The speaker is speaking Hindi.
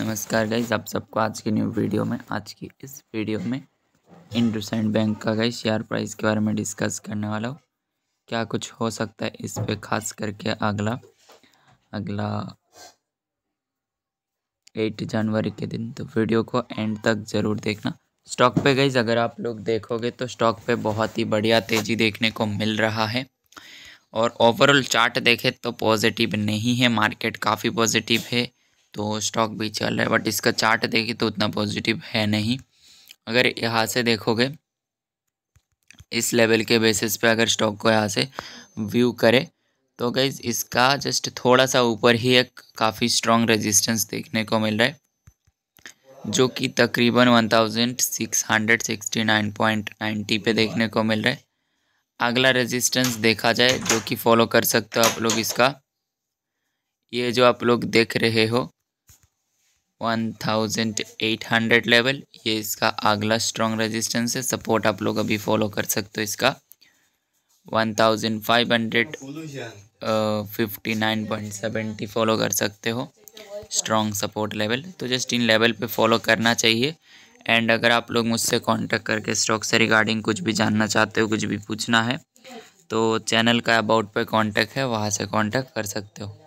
नमस्कार गाइज आप सबको आज की न्यू वीडियो में आज की इस वीडियो में इंडोसैंड बैंक का गई शेयर प्राइस के बारे में डिस्कस करने वाला हूँ क्या कुछ हो सकता है इस पे खास करके अगला अगला एट जनवरी के दिन तो वीडियो को एंड तक ज़रूर देखना स्टॉक पे गई अगर आप लोग देखोगे तो स्टॉक पे बहुत ही बढ़िया तेज़ी देखने को मिल रहा है और ओवरऑल चार्ट देखें तो पॉजिटिव नहीं है मार्केट काफ़ी पॉजिटिव है तो स्टॉक भी चल रहा है बट इसका चार्ट देखिए तो उतना पॉजिटिव है नहीं अगर यहाँ से देखोगे इस लेवल के बेसिस पे अगर स्टॉक को यहाँ से व्यू करे तो गई इसका जस्ट थोड़ा सा ऊपर ही एक काफ़ी स्ट्रॉन्ग रेजिस्टेंस देखने को मिल रहा है जो कि तकरीबन 1669.90 पे देखने को मिल रहा है अगला रेजिस्टेंस देखा जाए जो कि फॉलो कर सकते हो आप लोग इसका ये जो आप लोग देख रहे हो 1800 लेवल ये इसका अगला स्ट्रॉन्ग रेजिस्टेंस है सपोर्ट आप लोग अभी फॉलो कर सकते हो इसका 1559.70 फॉलो कर सकते हो स्ट्रॉन्ग सपोर्ट लेवल तो जस्ट इन लेवल पे फॉलो करना चाहिए एंड अगर आप लोग मुझसे कांटेक्ट करके स्टॉक से रिगार्डिंग कुछ भी जानना चाहते हो कुछ भी पूछना है तो चैनल का अबाउट पे कांटेक्ट है वहाँ से कांटेक्ट कर सकते हो